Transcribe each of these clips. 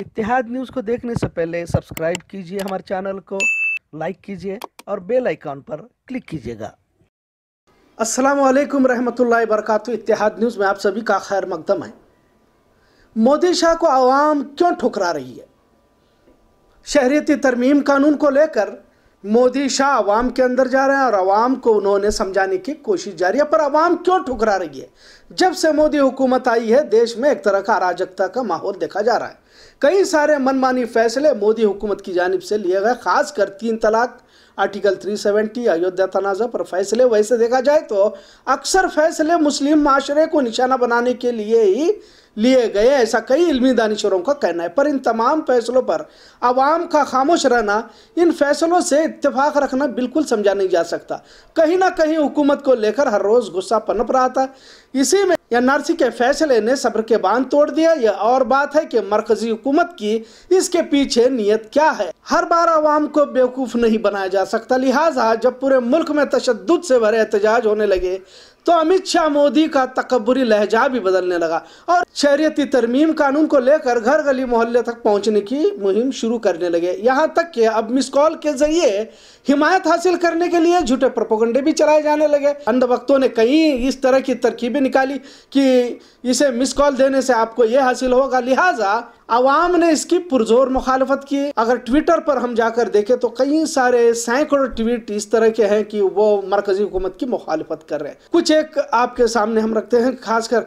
इतिहाद news को देखने से पहले सब्सक्राइब कीजिए हमारे चैनल को लाइक कीजिए और बेल आइकॉन पर क्लिक कीजिएगा अस्सलाम वालेकुम रहमतुल्लाहि वरकत इतिहाद न्यूज़ में आप सभी का खैर मकदम है मोदी शाह को आवाम क्यों ठुकरा रही है शहरीती तरमीम कानून को लेकर मोदी शाह आवाम के अंदर जा रहे हैं और आवाम को उन्होंने समझाने की कोशिश जारी है पर अवाम क्यों ठुकरा रही है जब से मोदी हुकूमत आई है देश में एक तरह का अराजकता का माहौल देखा जा रहा है कई सारे मनमानी फैसले मोदी हुकूमत की जानब से लिए गए खासकर तीन तलाक आर्टिकल 370 अयोध्या तनाजा पर फैसले वैसे देखा जाए तो अक्सर फैसले मुस्लिम माशरे को निशाना बनाने के लिए ही लिए गए ऐसा कई इलमी दानशरों का कहना है पर इन तमाम फैसलों पर आवाम का खामोश रहना इन फैसलों से इतफाक रखना बिल्कुल समझा नहीं जा सकता कहीं ना कहीं हुकूमत को लेकर हर रोज़ गुस्सा पनप रहा था इसी में एनआरसी के फैसले ने सब्र के बांध तोड़ दिया यह और बात है कि मरकजी हुकूमत की इसके पीछे नीयत क्या है हर बार आवाम को बेवकूफ़ नहीं बनाया जा सकता लिहाजा जब पूरे मुल्क में तशद से भरे एहतजाज होने लगे तो अमित शाह मोदी का तकबरी लहजा भी बदलने लगा और शहरियती तरमीम कानून को लेकर घर गली मोहल्ले तक पहुंचने की मुहिम शुरू करने लगे यहां तक कि अब मिस कॉल के जरिए हिमायत हासिल करने के लिए झूठे प्रपोगंडे भी चलाए जाने लगे अंधभक्तों ने कई इस तरह की तरकीबें निकाली कि इसे मिस कॉल देने से आपको यह हासिल होगा लिहाजा आवाम ने इसकी पुरजोर मुखालफत की अगर ट्विटर पर हम जाकर देखें तो कई सारे सैकड़ों ट्वीट इस तरह के हैं कि वो मरकजी हुकूमत की मुखालफत कर रहे हैं कुछ एक आपके सामने हम रखते हैं खासकर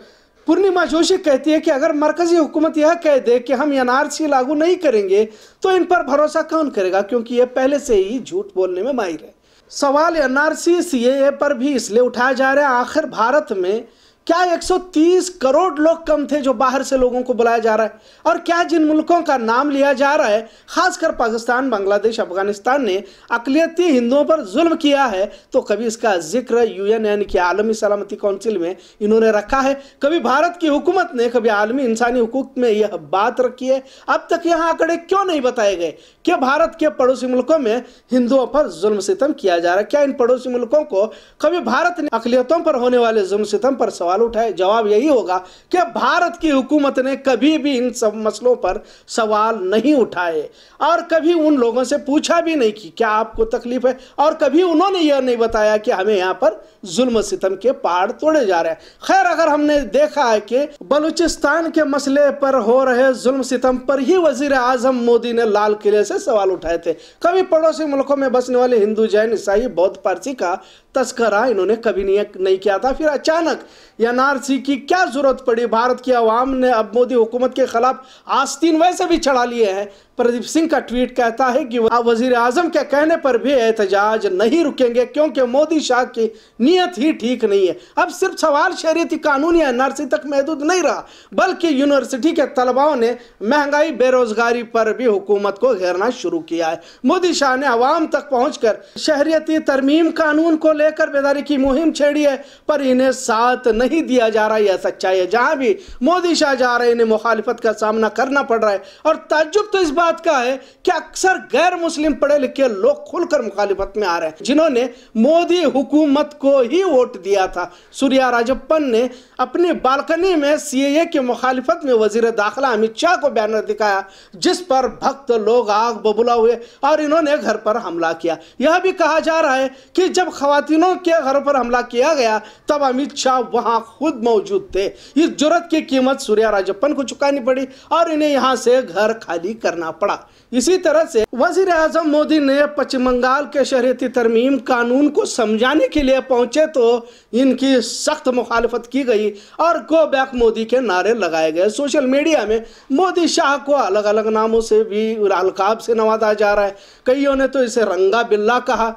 पूर्णिमा जोशी कहती है कि अगर मरकजी हुकूमत यह कह दे कि हम एनआरसी लागू नहीं करेंगे तो इन पर भरोसा कौन करेगा क्योंकि ये पहले से ही झूठ बोलने में माहिर है सवाल सी ए पर भी इसलिए उठाया जा रहा है आखिर भारत में क्या 130 करोड़ लोग कम थे जो बाहर से लोगों को बुलाया जा रहा है और क्या जिन मुल्कों का नाम लिया जा रहा है खासकर पाकिस्तान बांग्लादेश अफगानिस्तान ने अकलियती हिंदुओं पर जुल्म किया है तो कभी इसका जिक्र यूएन यानी कि आलमी सलामती काउंसिल में इन्होंने रखा है कभी भारत की हुकूमत ने कभी आलमी इंसानी हकूक में यह बात रखी है अब तक यहाँ आंकड़े क्यों नहीं बताए गए क्या भारत के पड़ोसी मुल्कों में हिंदुओं पर जुल्म सितम किया जा रहा है क्या इन पड़ोसी मुल्कों को कभी भारत ने अकलीतों पर होने वाले जुल्म सितम पर सवाल सवाल उठाए जवाब यही होगा कि भारत की हुकूमत ने कभी भी इन सब मसलों पर सवाल नहीं उठाए और कभी उन लोगों से पूछा भी नहीं कि क्या आपको तकलीफ है और कभी उन्होंने यह नहीं बताया कि हमें यहाँ पर जुल्म सितम के पहाड़ तोड़े जा रहे हैं खैर अगर हमने देखा है कि बलूचिस्तान के मसले पर हो रहे जुल्म सितम पर ही वजीर आजम मोदी ने लाल किले से सवाल उठाए थे कभी पड़ोसी मुल्कों में बसने वाले हिंदू जैन ईसाई बौद्ध पारसी का तस्करा इन्होंने कभी नहीं किया था फिर अचानक एनआरसी की क्या जरूरत पड़ी भारत की आवाम ने अब मोदी हुकूमत के खिलाफ आस्तीन वैसे भी चढ़ा लिए हैं प्रदीप सिंह का ट्वीट कहता है कि वजीर आजम के कहने पर भी एहतजाज नहीं रुकेंगे क्योंकि मोदी शाह की नीयत ही ठीक नहीं है अब सिर्फ सवाल शहरीती कानून या एनआरसी तक महदूद नहीं रहा बल्कि यूनिवर्सिटी के तलबाओं ने महंगाई बेरोजगारी पर भी हुकूमत को घेरना शुरू किया है मोदी शाह ने आवाम तक पहुँच कर शहरीती तरमीम कानून को लेकर बेदारी की मुहिम छेड़ी है पर इन्हें साथ नहीं दिया जा रहा यह सच्चाई है जहाँ भी मोदी शाह जा रहे इन्हें मुखालिफत का सामना करना पड़ रहा है और ताजुब तो इस बार बात का है कि अक्सर गैर मुस्लिम पढ़े लिखे लोग खुलकर मुखालिफत में आ रहे हैं जिन्होंने मोदी हुकूमत को ही वोट दिया था सूर्या राजप्पन ने अपनी बालकनी में सीएए के मुखालिफत में वजीर दाखिला अमित शाह को बैनर दिखाया जिस पर भक्त लोग आग बबुला हुए और इन्होंने घर पर हमला किया यह भी कहा जा रहा है कि जब खातिनों के घर पर हमला किया गया तब अमित शाह वहां खुद मौजूद थे इस जरूरत की कीमत सूर्या राजप्पन को चुकानी पड़ी और इन्हें यहां से घर खाली करना करना पड़ा इसी तरह से वजीर आजम मोदी ने पश्चिम बंगाल के शहरी तरमीम कानून को समझाने के लिए पहुंचे तो इनकी सख्त मुखालफत की गई और गो बैक मोदी के नारे लगाए गए सोशल मीडिया में मोदी शाह को अलग अलग नामों से भी अलकाब से नवाजा जा रहा है कईयों ने तो इसे रंगा बिल्ला कहा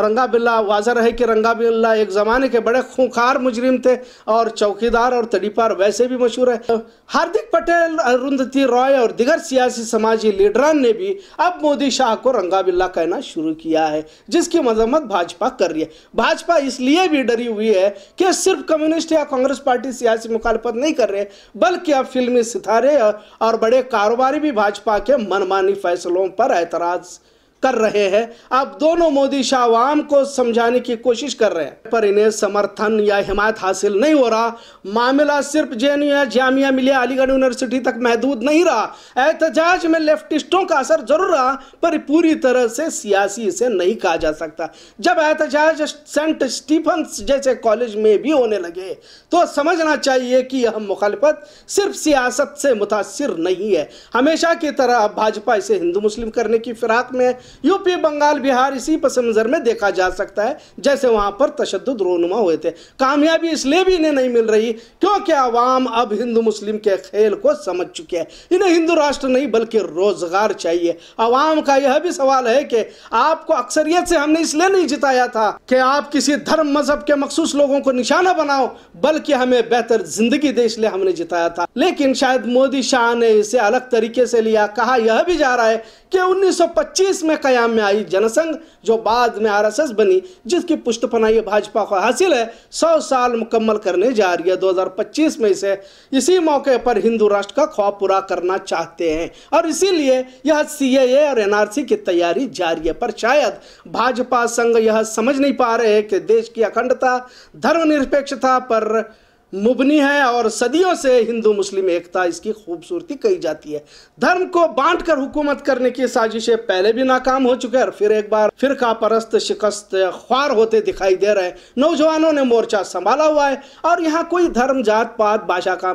रंगा बिल्ला वाजर है कि रंगा बिल्ला एक ज़माने के बड़े खूंखार मुजरिम थे और चौकीदार और तड़ीपार वैसे भी मशहूर है हार्दिक पटेल अरुंधति रॉय और दिगर सियासी समाजी लीडरान ने भी अब मोदी शाह को रंगा बिल्ला कहना शुरू किया है जिसकी मजम्मत भाजपा कर रही है भाजपा इसलिए भी डरी हुई है कि सिर्फ कम्युनिस्ट या कांग्रेस पार्टी सियासी मुखालपत नहीं कर रहे बल्कि अब फिल्मी सितारे और बड़े कारोबारी भी भाजपा के मनमानी फैसलों पर एतराज़ कर रहे हैं आप दोनों मोदी शाह आवाम को समझाने की कोशिश कर रहे हैं पर इन्हें समर्थन या हिमायत हासिल नहीं हो रहा मामला सिर्फ जे या जामिया मिलिया अलीगढ़ यूनिवर्सिटी तक महदूद नहीं रहा एहतजाज में लेफ्टिस्टों का असर जरूर रहा पर पूरी तरह से सियासी इसे नहीं कहा जा सकता जब एहतजाज सेंट स्टीफन जैसे कॉलेज में भी होने लगे तो समझना चाहिए कि यह मुखालफत सिर्फ सियासत से मुतासर नहीं है हमेशा की तरह अब भाजपा इसे हिंदू मुस्लिम करने की फिराक में यूपी बंगाल बिहार इसी पस मंज़र में देखा जा सकता है जैसे वहाँ पर तशद रोनुमा हुए थे कामयाबी इसलिए भी इन्हें नहीं मिल रही क्योंकि आवाम अब हिंदू मुस्लिम के खेल को समझ चुके हैं इन्हें हिंदू राष्ट्र नहीं बल्कि रोज़गार चाहिए आवाम का यह भी सवाल है कि आपको अक्सरियत से हमने इसलिए नहीं जिताया था कि आप किसी धर्म मजहब के मखसूस लोगों को निशाना बनाओ बल्कि हमें बेहतर जिंदगी दे इसलिए हमने जिताया था लेकिन शायद मोदी शाह ने इसे अलग तरीके से लिया कहा यह भी जा रहा है कि 1925 में कयाम में आई जनसंघ जो बाद में आरएसएस बनी जिसकी पुष्टपना पुष्टपनाही भाजपा को हासिल है सौ साल मुकम्मल करने जा रही है 2025 में इसे इसी मौके पर हिंदू राष्ट्र का ख्वाब पूरा करना चाहते हैं और इसीलिए यह सीएए और एनआरसी की तैयारी जारी है पर शायद भाजपा संघ यह समझ नहीं पा रहे हैं कि देश की अखंडता धर्मनिरपेक्षता पर मुबनी है और सदियों से हिंदू मुस्लिम एकता इसकी खूबसूरती कही जाती है धर्म को बांट कर हुकूमत करने की साजिशें पहले भी नाकाम हो चुके हैं फिर एक बार फिर का परस्त शिकस्त ख्वार होते दिखाई दे रहे हैं नौजवानों ने मोर्चा संभाला हुआ है और यहाँ कोई धर्म जात पात भाषा का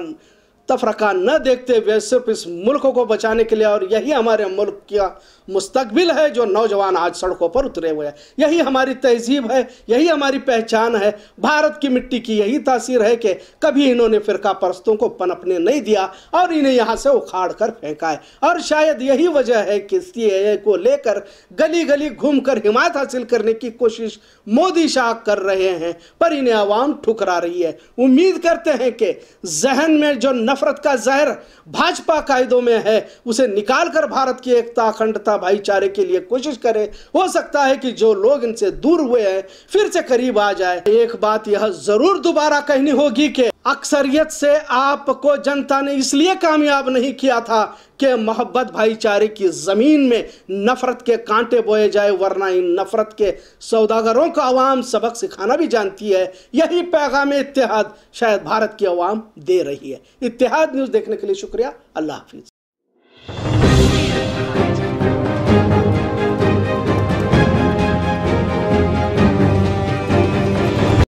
तफरका न देखते हुए सिर्फ इस मुल्क को बचाने के लिए और यही हमारे मुल्क का मुस्तबिल है जो नौजवान आज सड़कों पर उतरे हुए हैं यही हमारी तहजीब है यही हमारी पहचान है भारत की मिट्टी की यही तासीर है कि कभी इन्होंने फ़िरका परस्तों को पनपने नहीं दिया और इन्हें यहाँ से उखाड़ कर फेंका है और शायद यही वजह है कि सी को लेकर गली गली घूम कर हिमायत हासिल करने की कोशिश मोदी शाह कर रहे हैं पर इन्हें आवाम ठुकरा रही है उम्मीद करते हैं कि जहन में जो नफरत का जहर भाजपा कायदों में है उसे निकाल कर भारत की एकता अखंडता भाईचारे के लिए कोशिश करे हो सकता है कि जो लोग इनसे दूर हुए हैं फिर से करीब आ जाए एक बात यह जरूर दोबारा कहनी होगी कि अक्सरियत से आपको जनता ने इसलिए कामयाब नहीं किया था कि मोहब्बत भाईचारे की ज़मीन में नफ़रत के कांटे बोए जाए वरना इन नफ़रत के सौदागरों को आवाम सबक सिखाना भी जानती है यही पैगाम इतिहाद शायद भारत की आवाम दे रही है इतिहाद न्यूज़ देखने के लिए शुक्रिया अल्लाह हाफिज़